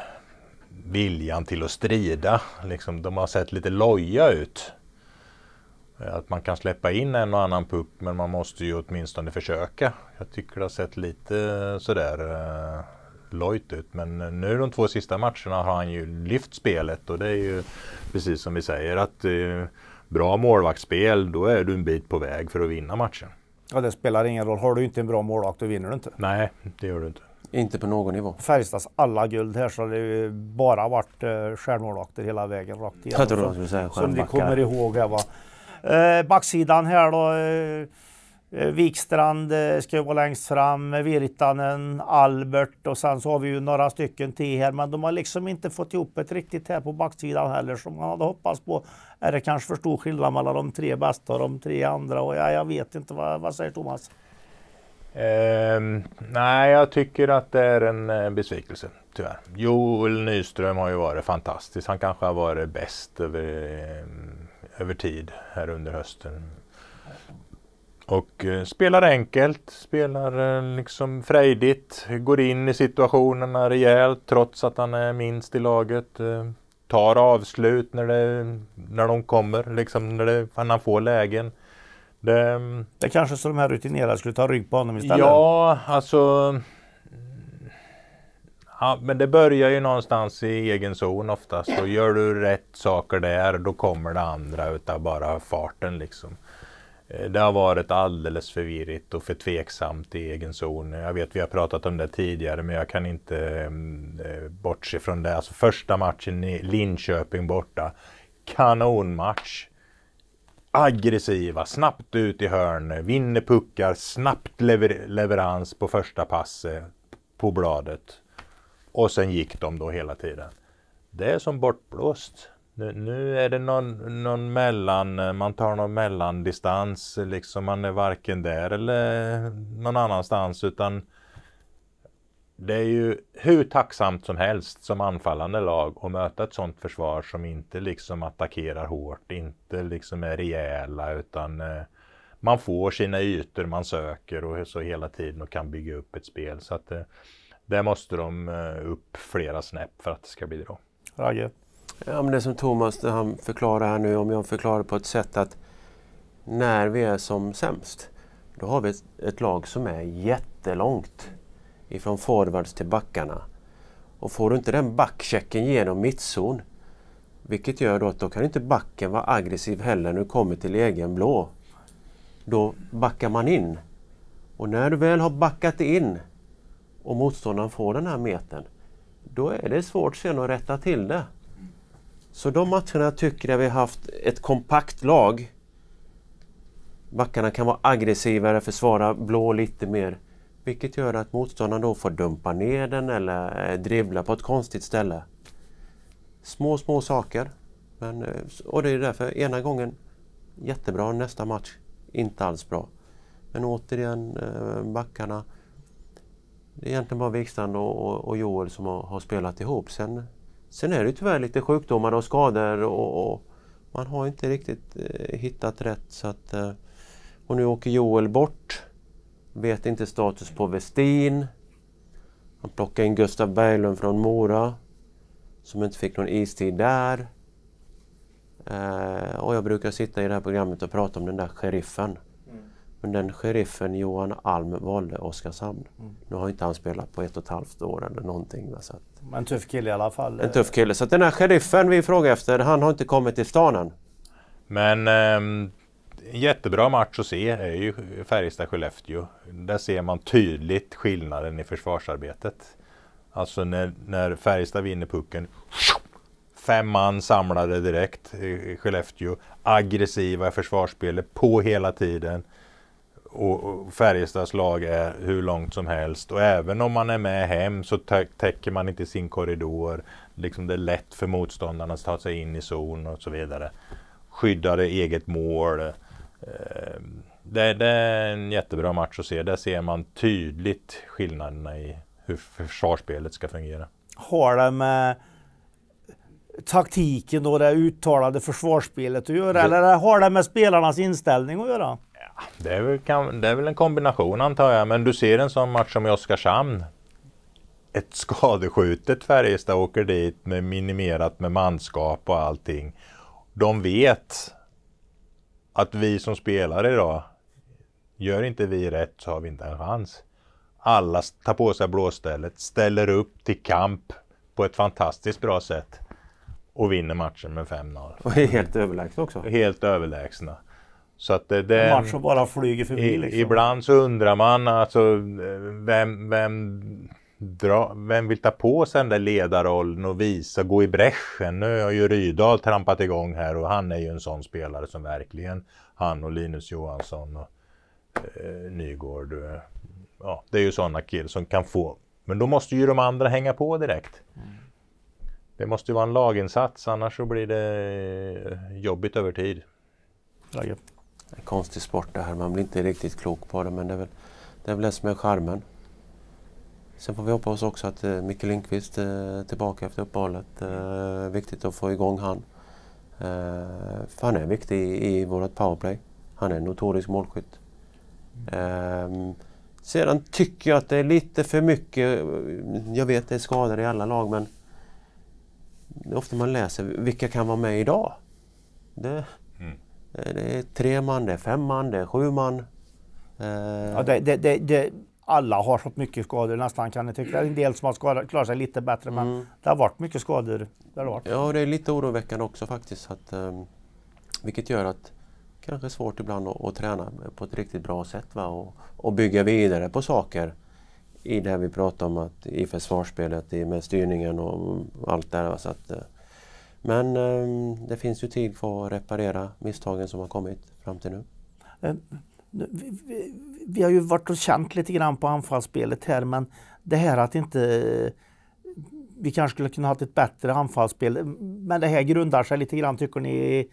viljan till att strida. Liksom, de har sett lite loja ut. Att man kan släppa in en och annan pupp men man måste ju åtminstone försöka. Jag tycker det har sett lite sådär eh, lojt ut men nu de två sista matcherna har han ju lyft spelet och det är ju precis som vi säger att eh, bra målvaktsspel då är du en bit på väg för att vinna matchen. Ja det spelar ingen roll, har du inte en bra målvakt då vinner du inte. Nej, det gör du inte. Inte på någon nivå. Färjestads alla guld här så har det ju bara varit eh, stjärnmålvakter hela vägen rakt igenom. Jag tror du skulle säga Som vi kommer ihåg här va. Eh, backsidan här då. Eh, eh Wikstrand eh, ska vara längst fram, eh, Virtanen, Albert och sen så har vi ju några stycken till här. Men de har liksom inte fått ihop ett riktigt här på backsidan heller som man hade hoppats på. Är det kanske för stor skillnad mellan de tre bästa och de tre andra? Och jag, jag vet inte, vad, vad säger Thomas? Um, nej, jag tycker att det är en eh, besvikelse tyvärr. Joel Nyström har ju varit fantastisk. Han kanske har varit bäst över um, över tid här under hösten. Och eh, spelar enkelt, spelar eh, liksom frejdigt, går in i situationerna rejält trots att han är minst i laget. Eh, tar avslut när, det, när de kommer, liksom när, det, när han får lägen. Det, mm. det kanske så de här rutinerade skulle ta rygg på honom istället? Ja, alltså Ja, men det börjar ju någonstans i egen zon oftast och gör du rätt saker där då kommer det andra utav bara farten liksom. Eh, det har varit alldeles för virrigt och för tveksamt i egen zon. Jag vet vi har pratat om det tidigare men jag kan inte mm, eh, bortse från det. Alltså första matchen i Linköping borta. Kanonmatch. Aggressiva, snabbt ut i hörn, vinner puckar, snabbt lever leverans på första passet på bladet. Och sen gick de då hela tiden. Det är som bortblåst. Nu, nu är det någon, någon, mellan, man tar någon mellandistans, liksom man är varken där eller någon annanstans utan det är ju hur tacksamt som helst som anfallande lag att möta ett sådant försvar som inte liksom attackerar hårt, inte liksom är rejäla utan eh, man får sina ytor man söker och så hela tiden och kan bygga upp ett spel. Så att, eh, där måste de eh, upp flera snäpp för att det ska bli bra. Ragge? Ja, men det som Thomas han förklarar här nu, om jag förklarar på ett sätt att när vi är som sämst, då har vi ett, ett lag som är jättelångt ifrån forwards till backarna. Och får du inte den backchecken genom mittzon, vilket gör då att då kan inte backen vara aggressiv heller när du kommer till egen blå. Då backar man in. Och när du väl har backat in och motståndaren får den här metern, då är det svårt sen att rätta till det. Så de matcherna tycker jag vi haft ett kompakt lag. Backarna kan vara aggressivare, försvara blå lite mer. Vilket gör att motståndaren då får dumpa ner den eller eh, dribbla på ett konstigt ställe. Små, små saker. Men, eh, och det är därför ena gången jättebra, nästa match inte alls bra. Men återigen, eh, backarna det är egentligen bara Wikstrand och, och, och Joel som har, har, spelat ihop. Sen, sen är det tyvärr lite sjukdomar och skador och, och man har inte riktigt eh, hittat rätt. Så att, eh, och nu åker Joel bort. Vet inte status på Westin. Han plockar in Gustav Berglund från Mora som inte fick någon istid där. Eh, och jag brukar sitta i det här programmet och prata om den där sheriffen. Men den sheriffen Johan Alm valde Oskarshamn. Mm. Nu har inte han spelat på ett och ett halvt år eller någonting. Så att... en tuff kille i alla fall. En tuff kille. Så den här sheriffen vi frågar efter, han har inte kommit till stan än. Men ähm, jättebra match att se är ju Färjestad-Skellefteå. Där ser man tydligt skillnaden i försvarsarbetet. Alltså när, när Färjestad vinner pucken Fem man samlade direkt i Skellefteå. Aggressiva i försvarsspelet på hela tiden och, Färjestads lag är hur långt som helst och även om man är med hem så täcker man inte sin korridor. Liksom det är lätt för motståndarna att ta sig in i zon och så vidare. Skyddar eget mål. Ehm, det, det, är en jättebra match att se. Där ser man tydligt skillnaderna i hur försvarsspelet ska fungera. Har det med taktiken och det uttalade försvarsspelet att göra? Det... Eller har det med spelarnas inställning att göra? Det är, väl, kan, det är väl en kombination antar jag, men du ser en sån match som i Oskarshamn. Ett skadeskjutet Färjestad åker dit med minimerat med manskap och allting. De vet att vi som spelar idag, gör inte vi rätt så har vi inte en chans. Alla tar på sig blåstället, ställer upp till kamp på ett fantastiskt bra sätt och vinner matchen med 5-0. Och är helt överlägsna också. Helt överlägsna. Så att det, det, en match som bara flyger förbi i, liksom. Ibland så undrar man alltså vem, vem, dra, vem vill ta på sig den där ledarrollen och visa, gå i bräschen. Nu har ju Rydahl trampat igång här och han är ju en sån spelare som verkligen han och Linus Johansson och eh, Nygård. Eh, ja, det är ju sådana killar som kan få. Men då måste ju de andra hänga på direkt. Mm. Det måste ju vara en laginsats annars så blir det eh, jobbigt över tid. Ja, ja. En konstig sport det här, man blir inte riktigt klok på det men det är väl det, är väl det som är charmen. Sen får vi hoppas också att eh, Micke Lindqvist eh, är eh, tillbaka efter uppehållet. Eh, viktigt att få igång han. Eh, för han är viktig i, i vårt powerplay. Han är en notorisk målskytt. Mm. sedan tycker jag att det är lite för mycket, eh, jag vet det är skador i alla lag men Det är ofta man läser vilka kan vara med idag? Det, Eh, det är tre man, det är fem man, det är sjuman. Eh, ja, det, det, det, alla har fått mycket skador nästan kan jag tycka. En del som har skadat, klarat sig lite bättre men mm. det har varit mycket skador. Det har varit. Ja, det är lite oroväckande också faktiskt. Att, ehm, vilket gör att det kanske är svårt ibland att, att, träna på ett riktigt bra sätt va? Och, och bygga vidare på saker i det här vi pratar om att, i försvarsspelet, med styrningen och allt det där. Men eh, det finns ju tid för att reparera misstagen som har kommit fram till ehm, nu. Vi, vi, vi, har ju varit och känt lite grann på anfallsspelet här men det här att inte vi kanske skulle kunna ha ett bättre anfallsspel. Men det här grundar sig lite grann tycker ni i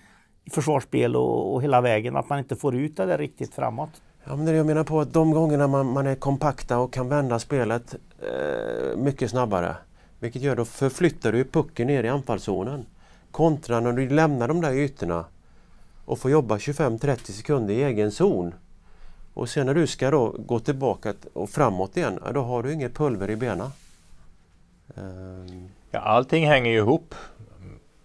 försvarsspel och, och hela vägen, att man inte får ut det där riktigt framåt. Ja, men det jag menar på att de gångerna man, man är kompakta och kan vända spelet eh, mycket snabbare, vilket gör då förflyttar du pucken ner i anfallszonen. Kontra när du lämnar de där ytorna och får jobba 25-30 sekunder i egen zon. Och sen när du ska då gå tillbaka och framåt igen, då har du inget pulver i benen. Ehm. Ja, allting hänger ju ihop.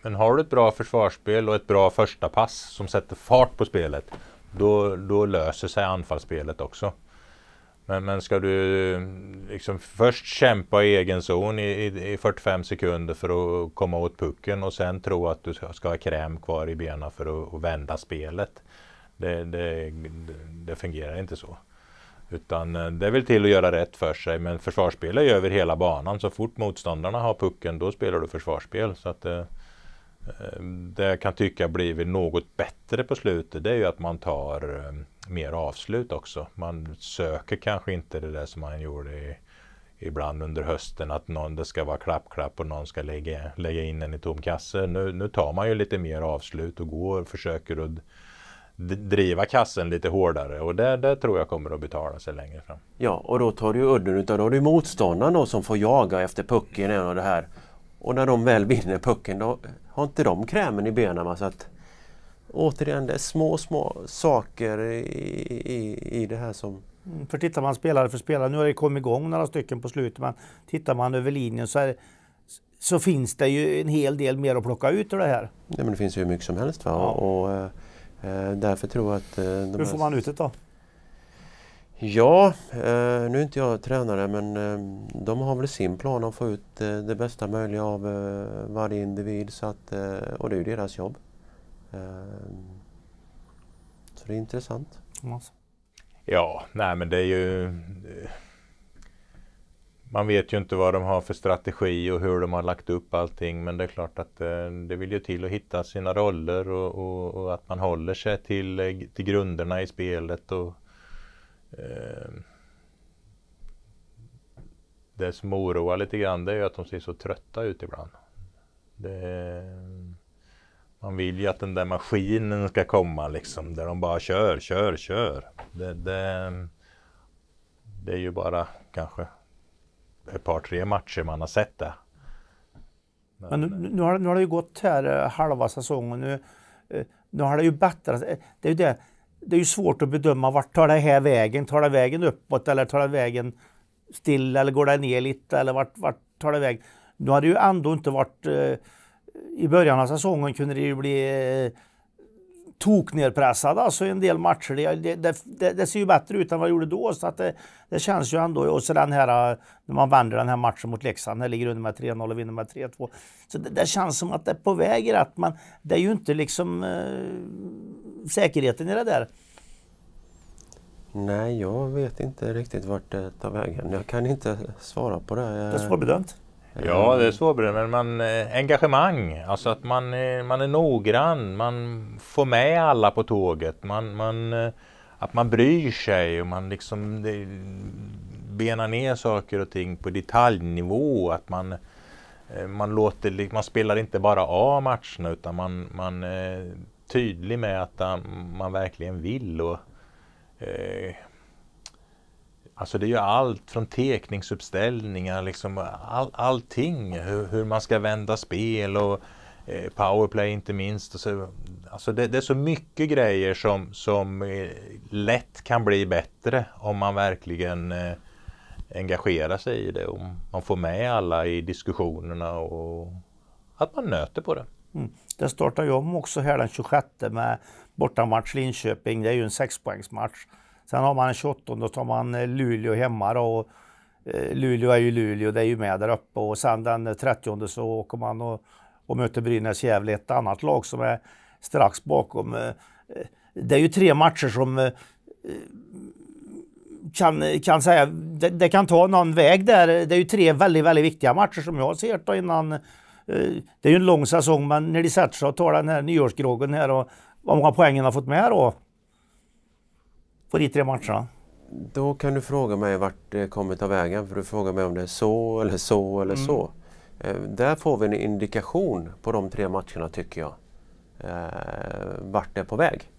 Men har du ett bra försvarsspel och ett bra första pass som sätter fart på spelet, då, då löser sig anfallsspelet också. Men, men ska du eh, liksom först kämpa i egen zon i, i, i, 45 sekunder för att komma åt pucken och sen tro att du ska ha kräm kvar i benen för att, vända spelet. Det, det, det, fungerar inte så. Utan eh, det är väl till att göra rätt för sig. Men försvarsspel är ju över hela banan. Så fort motståndarna har pucken då spelar du försvarsspel. Så att, det, eh, det jag kan tycka blivit något bättre på slutet det är ju att man tar mer avslut också. Man söker kanske inte det där som man gjorde i, ibland under hösten att någon, det ska vara klapp-klapp och någon ska lägga, lägga in en i tom kasse. Nu, nu tar man ju lite mer avslut och går och försöker att driva kassen lite hårdare och det, det tror jag kommer att betala sig längre fram. Ja, och då tar du udden utan då har du motståndaren då som får jaga efter pucken och det här. Och när de väl vinner pucken då har inte de krämen i benen så att återigen, det är små, små saker i, i, i det här som... Mm, för tittar man spelare för spelare, nu har det kommit igång några stycken på slutet, men tittar man över linjen så, är, så finns det ju en hel del mer att plocka ut ur det här. Ja, men det finns ju hur mycket som helst. Va? Ja. Och, eh, eh, därför tror jag att... Eh, hur får man ut det då? Ja, eh, nu är inte jag tränare men eh, de har väl sin plan att få ut det bästa möjliga av varje individ så att, och det är ju deras jobb. Ehm, så det är intressant. Ja, nej men det är ju... Eh, man vet ju inte vad de har för strategi och hur de har lagt upp allting men det är klart att eh, det vill ju till att hitta sina roller och, och, och att man håller sig till, eh, till grunderna i spelet. och eh, Det som oroar lite grann det är ju att de ser så trötta ut ibland. Det, man vill ju att den där maskinen ska komma liksom, där de bara kör, kör, kör. Det, det, det är ju bara kanske ett par, tre matcher man har sett det. Men, Men nu, nu, har, nu har det ju gått här eh, halva säsongen. Nu, eh, nu har det ju bättrat. Eh, det är ju det. Det är ju svårt att bedöma vart tar det här vägen? Tar det vägen uppåt eller tar det vägen still eller går det ner lite eller vart, vart tar det vägen? Nu har det ju ändå inte varit i början av säsongen kunde det ju bli eh, toknerpressad alltså i en del matcher. Det, det, det, det, ser ju bättre ut än vad det gjorde då. Så att det, det känns ju ändå. Och så den här, eh, när man vänder den här matchen mot Leksand, när ligger under med 3-0 och vinner med 3-2. Så det, känns som att det är på väg rätt, men det är ju inte liksom eh, säkerheten i det där. Nej, jag vet inte riktigt vart det tar vägen. Jag kan inte svara på det. Det är svårbedömt. Ja, det är svårare, men man, eh, engagemang, alltså att man, eh, man är noggrann, man får med alla på tåget, man, man, eh, att man bryr sig och man liksom benar ner saker och ting på detaljnivå, att man, man, låter, man spelar inte bara av matcherna utan man, man är tydlig med att man verkligen vill. Och, Alltså det är ju allt från tekningsuppställningar, liksom all, allting. Hur, hur, man ska vända spel och eh, powerplay inte minst. Och så, alltså det, det, är så mycket grejer som, som eh, lätt kan bli bättre om man verkligen eh, engagerar sig i det. Och man får med alla i diskussionerna och att man nöter på det. Mm. Det startar ju om också här den 26 med bortamatch Linköping. Det är ju en sexpoängsmatch. Sen har man den 28 och så har man eh, Luleå hemma då. Och eh, Luleå är ju Luleå, det är ju med där uppe. Och sen den 30 eh, så åker man och, och möter Brynäs-Gävle, ett annat lag som är strax bakom. Det är ju tre matcher som kan, kan säga, det, det, kan ta någon väg där. Det är ju tre väldigt, väldigt viktiga matcher som jag ser då innan. Det är ju en lång säsong, men när de sätter sig och tar den här nyårsgroggen här och vad många poängen har fått med då på de tre matcherna. Då kan du fråga mig vart det kommer ta vägen för du frågar mig om det är så eller så eller mm. så. Eh, där får vi en indikation på de tre matcherna tycker jag. Eh, vart det är på väg.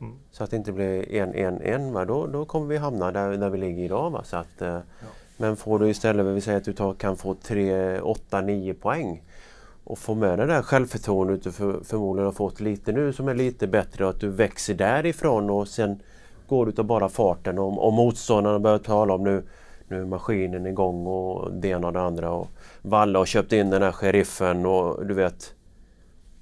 Mm. Så att det inte blir en, en, en. Va? Då, då kommer vi hamna där, där vi ligger idag. Va? Så att, eh, ja. Men får du istället, vi säger att du tar, kan få 3, 8, 9 poäng och få med det där självförtroendet du för, förmodligen har fått lite nu som är lite bättre och att du växer därifrån och sen går utav bara farten och, och motståndarna börjar tala om nu, nu är maskinen igång och det ena och det andra. Och Valla har köpt in den här sheriffen och du vet.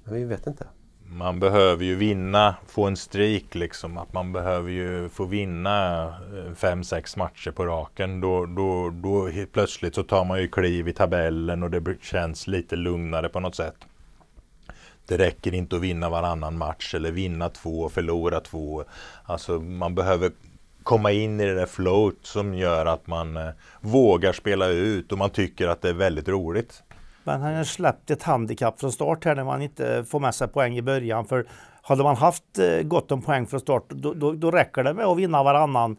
Men vi vet inte. Man behöver ju vinna, få en streak liksom. Att man behöver ju få vinna eh, fem sex matcher på raken. Då, då, då plötsligt så tar man ju kliv i tabellen och det känns lite lugnare på något sätt. Det räcker inte att vinna varannan match eller vinna två och förlora två. Alltså man behöver komma in i det där float som gör att man eh, vågar spela ut och man tycker att det är väldigt roligt. Men han har släppt ett handikapp från start här när man inte får med sig poäng i början. För hade man haft eh, gott om poäng från start, då, då, då räcker det med att vinna varannan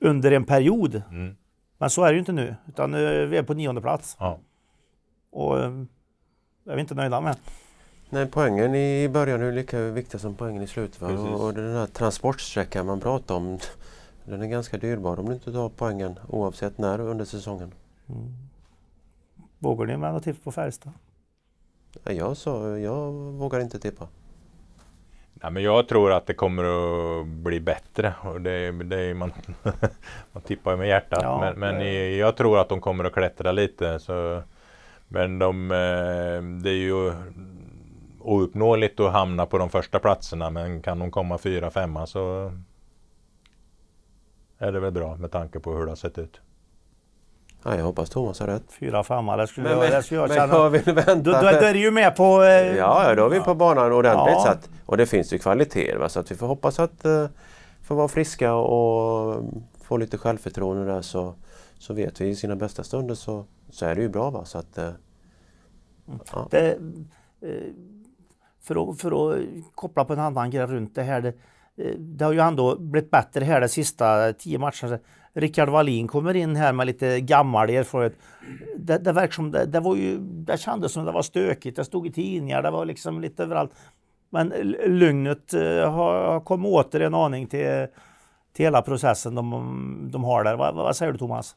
under en period. Mm. Men så är det ju inte nu, utan nu är vi är på nionde plats. Ja. Och jag eh, är vi inte nöjda med. Nej, poängen i början är lika viktig som poängen i slutet. Och, och den här transportsträckan man pratar om, den är ganska dyrbar om du inte tar poängen oavsett när under säsongen. Mm. Vågar ni med att tippa på Färjestad? jag, jag vågar inte tippa. Ja, men jag tror att det kommer att bli bättre. Och det, det, man, man tippar ju med hjärtat. Ja, men, men det... jag tror att de kommer att klättra lite. Så, men de, eh, det är ju ouppnåeligt att hamna på de första platserna men kan de komma fyra, femma så är det väl bra med tanke på hur det har sett ut. Ja, jag hoppas Thomas har rätt. Fyra, femma, det skulle men, jag, det men, känna. Men vill vänta, då, då, då, är du ju med på... Eh, ja, då är vi på banan ordentligt. Ja. Så att, och det finns ju kvaliteter va, så att vi får hoppas att eh, får vara friska och få lite självförtroende där så, så vet vi i sina bästa stunder så, så är det ju bra. Va? Så att, eh, ja. det, eh, för att, för att koppla på en annan grej runt det här. Det, eh, det har ju ändå blivit bättre här de sista tio matcherna. Rickard Wallin kommer in här med lite gammal erfarenhet. Det, det verkar som det, det, var ju, det kändes som det var stökigt. Det stod i tidningar, det var liksom lite överallt. Men lugnet eh, har, har kommit åter en aning till, till hela processen de, de har där. Vad, vad säger du Thomas?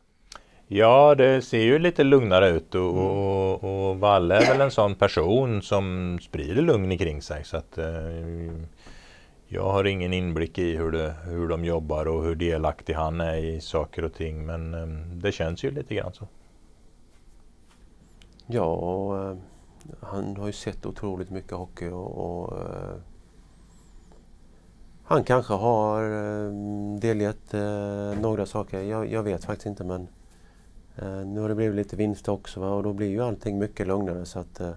Ja, det ser ju lite lugnare ut och, mm. och, och Valle är väl en sån person som sprider lugn kring sig. Så att, eh, jag har ingen inblick i hur, det, hur de jobbar och hur delaktig han är i saker och ting men eh, det känns ju lite grann så. Ja, och, eh, han har ju sett otroligt mycket hockey och, och eh, han kanske har eh, delgett eh, några saker. Jag, jag vet faktiskt inte men Eh, nu har det blivit lite vinst också va? och då blir ju allting mycket lugnare. Så att, eh,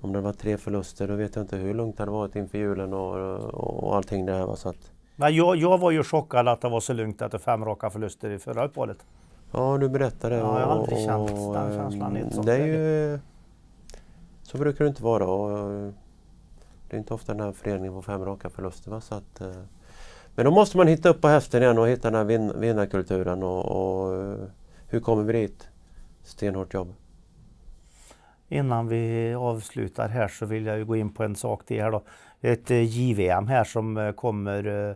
om det var tre förluster då vet jag inte hur lugnt det hade varit inför julen och, och, och allting det här. Va? Så att, Nej, jag, jag var ju chockad att det var så lugnt att det fem raka förluster i förra uppehållet. Ja, du berättade. Ja, jag har aldrig och, känt den eh, känslan i ett sånt det är ju, Så brukar det inte vara. Och, det är inte ofta den här föreningen får fem raka förluster. Va? Så att, men då måste man hitta upp på hästen igen och hitta den här vin, vinnarkulturen. och, och hur kommer vi dit? Stenhårt jobb. Innan vi avslutar här så vill jag gå in på en sak till här då. Ett eh, JVM här som eh, kommer eh,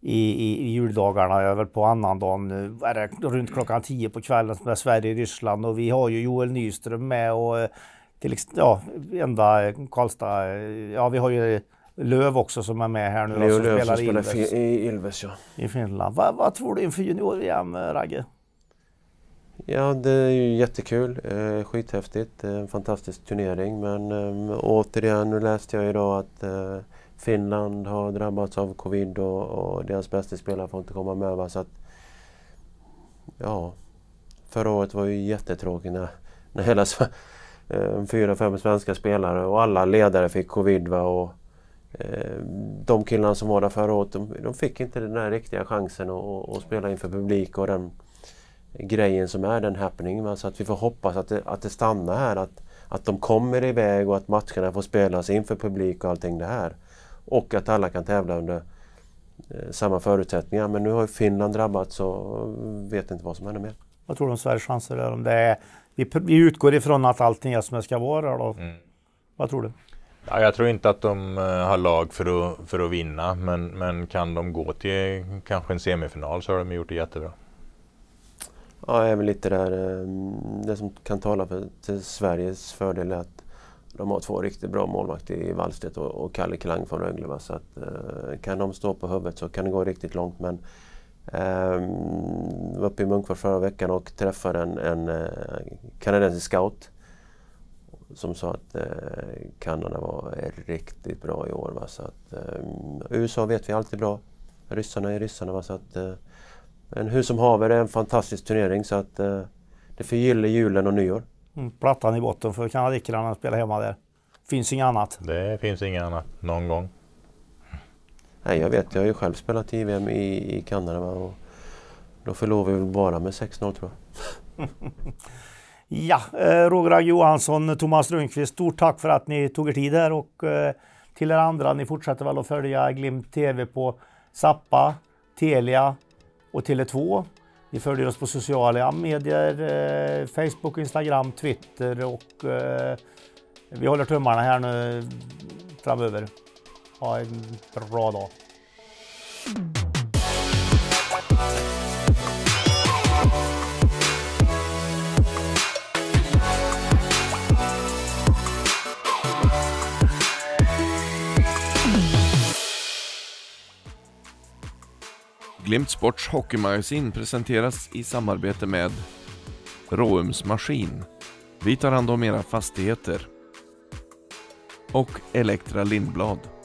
i, i, i juldagarna, jag är väl på annandagen, runt klockan 10 på kvällen med Sverige-Ryssland och vi har ju Joel Nyström med och till ja, enda Karlstad, ja vi har ju Löv också som är med här nu. Leo Löv som spelar, som spelar Ilves. i Ilves ja. I Finland. Vad, vad tror du inför junior-VM, Ragge? Ja, det är ju jättekul. Eh, skithäftigt. Eh, en fantastisk turnering. Men ehm, återigen, nu läste jag idag att eh, Finland har drabbats av covid och, och deras bästa spelare får inte komma med. Va? Så att, ja, förra året var ju jättetråkigt när, när hela ehm, fyra, fem svenska spelare och alla ledare fick covid. Va? Och, ehm, de killarna som var där förra året, de, de fick inte den där riktiga chansen att, att spela inför publik och den grejen som är den happening. Va? Så att vi får hoppas att det, att det stannar här. Att, att de kommer iväg och att matcherna får spelas inför publik och allting det här. Och att alla kan tävla under eh, samma förutsättningar. Men nu har ju Finland drabbats och vet inte vad som händer mer. Vad tror du om Sveriges chanser där? Om det är, vi, vi utgår ifrån att allting är som det ska vara då. Mm. Vad tror du? Ja, jag tror inte att de eh, har lag för att, för att vinna, men, men kan de gå till kanske en semifinal så har de gjort det jättebra. Ja, även lite där. Ehm, det som kan tala för till Sveriges fördel är att de har två riktigt bra målvakter i Wallstedt och, och Kalle Klang från Rögle. Så att, eh, kan de stå på huvudet så kan det gå riktigt långt. Men Um, var uppe i Munkfors förra veckan och träffade en, en eh, kanadensisk scout som sa att uh, eh, Kanada var riktigt bra i år. Va? Så att, um, ehm, USA vet vi alltid bra. Ryssarna är ryssarna. Va? Så att, uh, men hur som haver, det är en fantastisk turnering så att eh, det förgyller julen och nyår. Mm, plattan i botten för kanadickerna att spela hemma där. Finns inget annat. Det finns inget annat någon gång. Nej, jag vet. Jag har ju själv spelat i VM i, i Kanada och då förlorade vi väl bara med 6-0 tror jag. ja, eh, Roger Johansson, Thomas Rundqvist, stort tack för att ni tog er tid här och eh, till er andra, ni fortsätter väl att följa Glimt TV på Zappa, Telia, och Tele2. Ni följer oss på sociala medier, eh, Facebook, Instagram, Twitter och eh, vi håller tummarna här nu framöver. Ha en bra dag. Glimt Sports hockeymagasin presenteras i samarbete med Råums Maskin. Vi tar hand om era fastigheter. Och Elektra Lindblad.